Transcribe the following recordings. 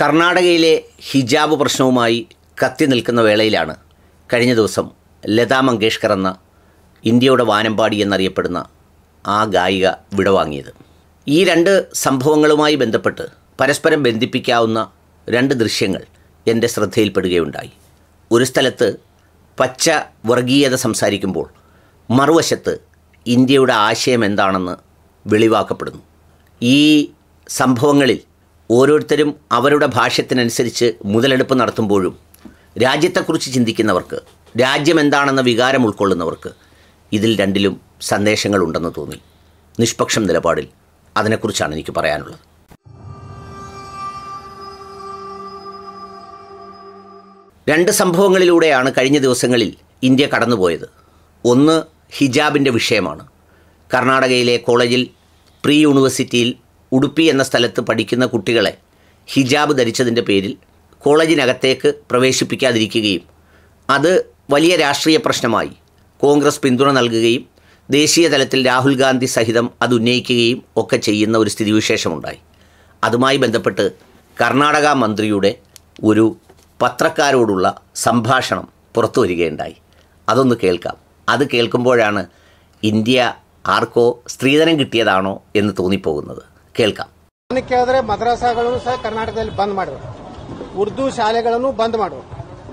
കർണാടകയിലെ ഹിജാബ് പ്രശ്നവുമായി കത്തി നിൽക്കുന്ന വേളയിലാണ് കഴിഞ്ഞ ദിവസം ലതാ മങ്കേഷ്കർ എന്ന ഇന്ത്യയുടെ വാനമ്പാടി എന്നറിയപ്പെടുന്ന ആ ഗായിക വിടവാങ്ങിയത് ഈ രണ്ട് സംഭവങ്ങളുമായി ബന്ധപ്പെട്ട് പരസ്പരം ബന്ധിപ്പിക്കാവുന്ന രണ്ട് ദൃശ്യങ്ങൾ എൻ്റെ ശ്രദ്ധയിൽപ്പെടുകയുണ്ടായി ഒരു സ്ഥലത്ത് പച്ച വർഗീയത സംസാരിക്കുമ്പോൾ മറുവശത്ത് ഇന്ത്യയുടെ ആശയം എന്താണെന്ന് വെളിവാക്കപ്പെടുന്നു ഈ സംഭവങ്ങളിൽ ഓരോരുത്തരും അവരുടെ ഭാഷത്തിനനുസരിച്ച് മുതലെടുപ്പ് നടത്തുമ്പോഴും രാജ്യത്തെക്കുറിച്ച് ചിന്തിക്കുന്നവർക്ക് രാജ്യം എന്താണെന്ന വികാരം ഉൾക്കൊള്ളുന്നവർക്ക് ഇതിൽ രണ്ടിലും സന്ദേശങ്ങളുണ്ടെന്ന് തോന്നി നിഷ്പക്ഷം നിലപാടിൽ അതിനെക്കുറിച്ചാണ് എനിക്ക് പറയാനുള്ളത് രണ്ട് സംഭവങ്ങളിലൂടെയാണ് കഴിഞ്ഞ ദിവസങ്ങളിൽ ഇന്ത്യ കടന്നുപോയത് ഒന്ന് ഹിജാബിൻ്റെ വിഷയമാണ് കർണാടകയിലെ കോളേജിൽ പ്രീ യൂണിവേഴ്സിറ്റിയിൽ ഉടുപ്പി എന്ന സ്ഥലത്ത് പഠിക്കുന്ന കുട്ടികളെ ഹിജാബ് ധരിച്ചതിൻ്റെ പേരിൽ കോളേജിനകത്തേക്ക് പ്രവേശിപ്പിക്കാതിരിക്കുകയും അത് വലിയ രാഷ്ട്രീയ പ്രശ്നമായി കോൺഗ്രസ് പിന്തുണ നൽകുകയും ദേശീയ തലത്തിൽ രാഹുൽ ഗാന്ധി സഹിതം അത് ഉന്നയിക്കുകയും ഒക്കെ ചെയ്യുന്ന ഒരു സ്ഥിതിവിശേഷമുണ്ടായി അതുമായി ബന്ധപ്പെട്ട് കർണാടക മന്ത്രിയുടെ ഒരു പത്രക്കാരോടുള്ള സംഭാഷണം പുറത്തു വരികയുണ്ടായി അതൊന്ന് കേൾക്കാം അത് കേൾക്കുമ്പോഴാണ് ഇന്ത്യ ആർക്കോ സ്ത്രീധനം കിട്ടിയതാണോ എന്ന് തോന്നിപ്പോകുന്നത് ಕೇಳ್ಕ ಕೇಳಿದ್ರೆ ಮದ್ರಾಸಾಗಳು ಸಹ ಕರ್ನಾಟಕದಲ್ಲಿ ಬಂದ್ ಮಾಡುವ ಉರ್ದು ಶಾಲೆಗಳನ್ನು ಬಂದ್ ಮಾಡುವ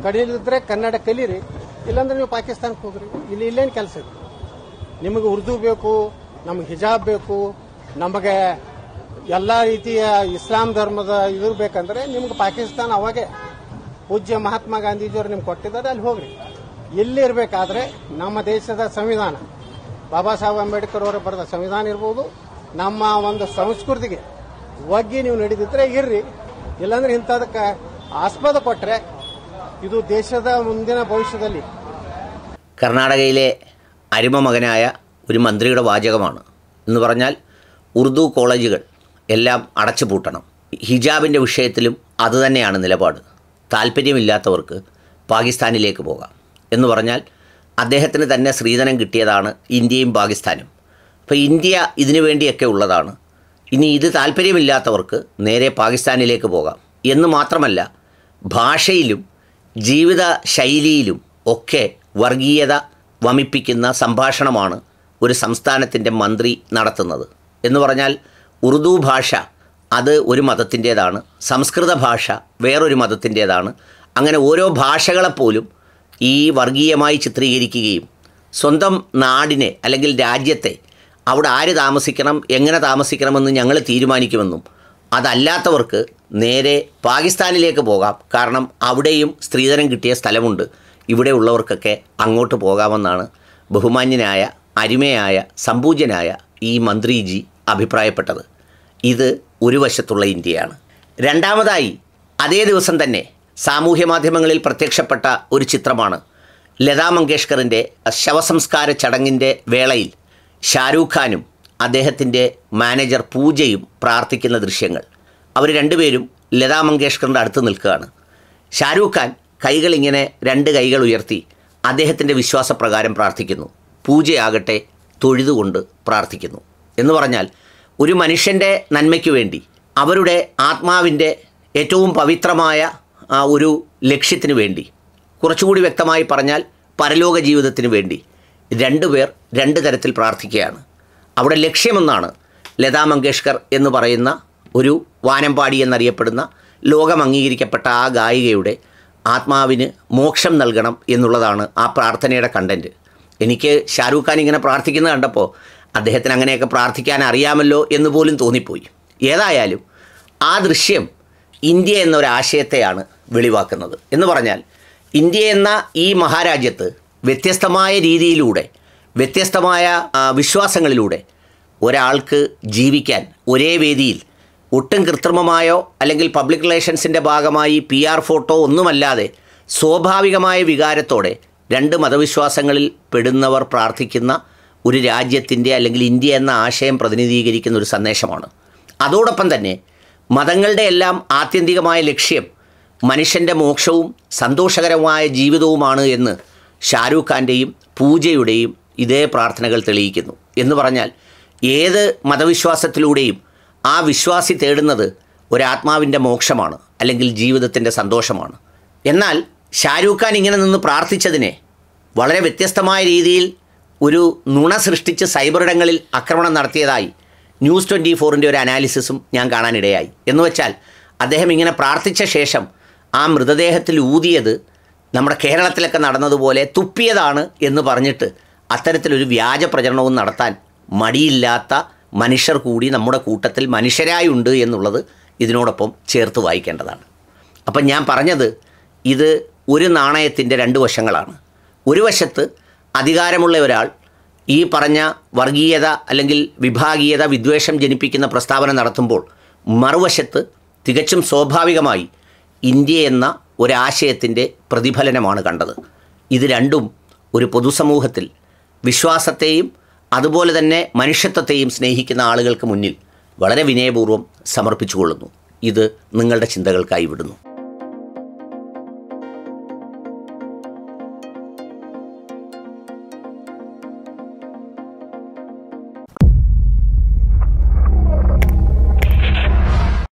ಕಡಿಲಿದ್ರೆ ಕನ್ನಡ ಕಲೀರಿ ಇಲ್ಲಾಂದ್ರೆ ನೀವು ಪಾಕಿಸ್ತಾನಕ್ಕೆ ಹೋಗ್ರಿ ಇಲ್ಲಿ ಇಲ್ಲೇನು ಕೆಲಸ ಇದೆ ನಿಮಗೆ ಉರ್ದು ಬೇಕು ನಮಗೆ ಹಿಜಾಬ್ ಬೇಕು ನಮಗೆ ಎಲ್ಲ ರೀತಿಯ ಇಸ್ಲಾಂ ಧರ್ಮದ ಇದ್ರ ಬೇಕಂದ್ರೆ ನಿಮ್ಗೆ ಪಾಕಿಸ್ತಾನ ಅವಾಗೆ ಪೂಜ್ಯ ಮಹಾತ್ಮ ಗಾಂಧೀಜಿಯವರು ನಿಮ್ಗೆ ಕೊಟ್ಟಿದ್ದಾರೆ ಅಲ್ಲಿ ಹೋಗ್ರಿ ಇರಬೇಕಾದ್ರೆ ನಮ್ಮ ದೇಶದ ಸಂವಿಧಾನ ಬಾಬಾ ಸಾಹೇಬ್ ಅಂಬೇಡ್ಕರ್ ಅವರು ಬರೆದ ಸಂವಿಧಾನ ಇರ್ಬೋದು ನಮ್ಮ ಒಂದು ಸಂಸ್ಕೃತಿಗೆ ಒಗ್ಗಿ ನೀವು ನಡೀತಿದ್ರೆ ಇರ್ರಿ ಇಲ್ಲಾಂದ್ರೆ ಇಂಥದಕ್ಕೆ ಆಸ್ಪದ ಕೊಟ್ಟರೆ ಇದು ದೇಶದ ಮುಂದಿನ ಭವಿಷ್ಯದಲ್ಲಿ കർണാടകയിലെ അരിമ മകനായ ഒരു മന്ത്രിയുടെ വാചകമാണ് എന്ന് പറഞ്ഞാൽ ഉറുദു കോളേജുകൾ എല്ലാം അടച്ചുപൂട്ടണം ഹിജാബിൻ്റെ വിഷയത്തിലും അതുതന്നെയാണ് നിലപാട് താല്പര്യമില്ലാത്തവർക്ക് പാകിസ്ഥാനിലേക്ക് പോകാം എന്ന് പറഞ്ഞാൽ അദ്ദേഹത്തിന് തന്നെ സ്ത്രീധനം കിട്ടിയതാണ് ഇന്ത്യയും പാകിസ്ഥാനും അപ്പോൾ ഇന്ത്യ ഇതിനു വേണ്ടിയൊക്കെ ഉള്ളതാണ് ഇനി ഇത് താല്പര്യമില്ലാത്തവർക്ക് നേരെ പാകിസ്ഥാനിലേക്ക് പോകാം എന്ന് മാത്രമല്ല ഭാഷയിലും ജീവിത ശൈലിയിലും ഒക്കെ വർഗീയത വമിപ്പിക്കുന്ന സംഭാഷണമാണ് ഒരു സംസ്ഥാനത്തിൻ്റെ മന്ത്രി നടത്തുന്നത് എന്ന് പറഞ്ഞാൽ ഉറുദു ഭാഷ അത് ഒരു മതത്തിൻ്റേതാണ് സംസ്കൃത ഭാഷ വേറൊരു മതത്തിൻ്റേതാണ് അങ്ങനെ ഓരോ ഭാഷകളെപ്പോലും ഈ വർഗീയമായി ചിത്രീകരിക്കുകയും സ്വന്തം നാടിനെ അല്ലെങ്കിൽ രാജ്യത്തെ അവിടെ ആര് താമസിക്കണം എങ്ങനെ താമസിക്കണമെന്ന് ഞങ്ങൾ തീരുമാനിക്കുമെന്നും അതല്ലാത്തവർക്ക് നേരെ പാകിസ്ഥാനിലേക്ക് പോകാം കാരണം അവിടെയും സ്ത്രീധനം കിട്ടിയ സ്ഥലമുണ്ട് ഇവിടെ ഉള്ളവർക്കൊക്കെ അങ്ങോട്ട് പോകാമെന്നാണ് ബഹുമാന്യനായ അരിമയായ സമ്പൂജ്യനായ ഈ മന്ത്രിജി അഭിപ്രായപ്പെട്ടത് ഇത് ഒരു വശത്തുള്ള ഇന്ത്യയാണ് രണ്ടാമതായി അതേ ദിവസം തന്നെ സാമൂഹ്യ മാധ്യമങ്ങളിൽ പ്രത്യക്ഷപ്പെട്ട ഒരു ചിത്രമാണ് ലതാ മങ്കേഷ്കറിൻ്റെ ശവസംസ്കാര ചടങ്ങിൻ്റെ വേളയിൽ ഷാരൂഖ് ഖാനും അദ്ദേഹത്തിൻ്റെ മാനേജർ പൂജയും പ്രാർത്ഥിക്കുന്ന ദൃശ്യങ്ങൾ അവർ രണ്ടുപേരും ലതാ മങ്കേഷ്കറിൻ്റെ അടുത്ത് നിൽക്കുകയാണ് ഷാരൂഖ് ഖാൻ കൈകൾ ഇങ്ങനെ രണ്ട് കൈകൾ ഉയർത്തി അദ്ദേഹത്തിൻ്റെ വിശ്വാസപ്രകാരം പ്രാർത്ഥിക്കുന്നു പൂജയാകട്ടെ തൊഴുതുകൊണ്ട് പ്രാർത്ഥിക്കുന്നു എന്ന് പറഞ്ഞാൽ ഒരു മനുഷ്യൻ്റെ നന്മയ്ക്ക് വേണ്ടി അവരുടെ ആത്മാവിൻ്റെ ഏറ്റവും പവിത്രമായ ഒരു ലക്ഷ്യത്തിന് വേണ്ടി കുറച്ചുകൂടി വ്യക്തമായി പറഞ്ഞാൽ പരലോക ജീവിതത്തിന് വേണ്ടി രണ്ടുപേർ രണ്ട് തരത്തിൽ പ്രാർത്ഥിക്കുകയാണ് അവിടെ ലക്ഷ്യമെന്നാണ് ലതാ മങ്കേഷ്കർ എന്ന് പറയുന്ന ഒരു വാനമ്പാടി എന്നറിയപ്പെടുന്ന ലോകം അംഗീകരിക്കപ്പെട്ട ആ ഗായികയുടെ ആത്മാവിന് മോക്ഷം നൽകണം എന്നുള്ളതാണ് ആ പ്രാർത്ഥനയുടെ കണ്ടൻറ്റ് എനിക്ക് ഷാരൂഖ് ഖാൻ ഇങ്ങനെ പ്രാർത്ഥിക്കുന്നത് കണ്ടപ്പോൾ അദ്ദേഹത്തിന് അങ്ങനെയൊക്കെ പ്രാർത്ഥിക്കാൻ അറിയാമല്ലോ എന്ന് പോലും തോന്നിപ്പോയി ഏതായാലും ആ ദൃശ്യം ഇന്ത്യ എന്നൊരാശയത്തെയാണ് വെളിവാക്കുന്നത് എന്ന് പറഞ്ഞാൽ ഇന്ത്യ എന്ന ഈ മഹാരാജ്യത്ത് വ്യത്യസ്തമായ രീതിയിലൂടെ വ്യത്യസ്തമായ വിശ്വാസങ്ങളിലൂടെ ഒരാൾക്ക് ജീവിക്കാൻ ഒരേ വേദിയിൽ ഒട്ടും കൃത്രിമമായോ അല്ലെങ്കിൽ പബ്ലിക് റിലേഷൻസിൻ്റെ ഭാഗമായി പി ആർ ഫോട്ടോ ഒന്നുമല്ലാതെ സ്വാഭാവികമായ വികാരത്തോടെ രണ്ട് മതവിശ്വാസങ്ങളിൽ പെടുന്നവർ പ്രാർത്ഥിക്കുന്ന ഒരു രാജ്യത്തിൻ്റെ അല്ലെങ്കിൽ ഇന്ത്യ എന്ന ആശയം പ്രതിനിധീകരിക്കുന്ന ഒരു സന്ദേശമാണ് അതോടൊപ്പം തന്നെ മതങ്ങളുടെ എല്ലാം ആത്യന്തികമായ ലക്ഷ്യം മനുഷ്യൻ്റെ മോക്ഷവും സന്തോഷകരമായ ജീവിതവുമാണ് എന്ന് ഷാരൂഖ് ഖാൻ്റെയും പൂജയുടെയും ഇതേ പ്രാർത്ഥനകൾ തെളിയിക്കുന്നു എന്ന് പറഞ്ഞാൽ ഏത് മതവിശ്വാസത്തിലൂടെയും ആ വിശ്വാസി തേടുന്നത് ഒരാത്മാവിൻ്റെ മോക്ഷമാണ് അല്ലെങ്കിൽ ജീവിതത്തിൻ്റെ സന്തോഷമാണ് എന്നാൽ ഷാരൂഖ് ഖാൻ ഇങ്ങനെ നിന്ന് പ്രാർത്ഥിച്ചതിനെ വളരെ വ്യത്യസ്തമായ രീതിയിൽ ഒരു നുണ സൃഷ്ടിച്ച് സൈബറിടങ്ങളിൽ ആക്രമണം നടത്തിയതായി ന്യൂസ് ട്വൻറ്റി ഫോറിൻ്റെ ഒരു അനാലിസിസും ഞാൻ കാണാനിടയായി എന്ന് വെച്ചാൽ അദ്ദേഹം ഇങ്ങനെ പ്രാർത്ഥിച്ച ശേഷം ആ മൃതദേഹത്തിൽ ഊതിയത് നമ്മുടെ കേരളത്തിലൊക്കെ നടന്നതുപോലെ തുപ്പിയതാണ് എന്ന് പറഞ്ഞിട്ട് അത്തരത്തിലൊരു വ്യാജ പ്രചരണവും നടത്താൻ മടിയില്ലാത്ത മനുഷ്യർ കൂടി നമ്മുടെ കൂട്ടത്തിൽ മനുഷ്യരായുണ്ട് എന്നുള്ളത് ഇതിനോടൊപ്പം ചേർത്ത് വായിക്കേണ്ടതാണ് അപ്പം ഞാൻ പറഞ്ഞത് ഇത് ഒരു നാണയത്തിൻ്റെ രണ്ട് വശങ്ങളാണ് ഒരു വശത്ത് അധികാരമുള്ള ഒരാൾ ഈ പറഞ്ഞ വർഗീയത അല്ലെങ്കിൽ വിഭാഗീയത വിദ്വേഷം ജനിപ്പിക്കുന്ന പ്രസ്താവന നടത്തുമ്പോൾ മറുവശത്ത് തികച്ചും സ്വാഭാവികമായി ഇന്ത്യ എന്ന ഒരാശയത്തിൻ്റെ പ്രതിഫലനമാണ് കണ്ടത് ഇത് രണ്ടും ഒരു പൊതുസമൂഹത്തിൽ വിശ്വാസത്തെയും അതുപോലെ തന്നെ മനുഷ്യത്വത്തെയും സ്നേഹിക്കുന്ന ആളുകൾക്ക് മുന്നിൽ വളരെ വിനയപൂർവ്വം സമർപ്പിച്ചു കൊള്ളുന്നു ഇത് നിങ്ങളുടെ ചിന്തകൾക്കായി വിടുന്നു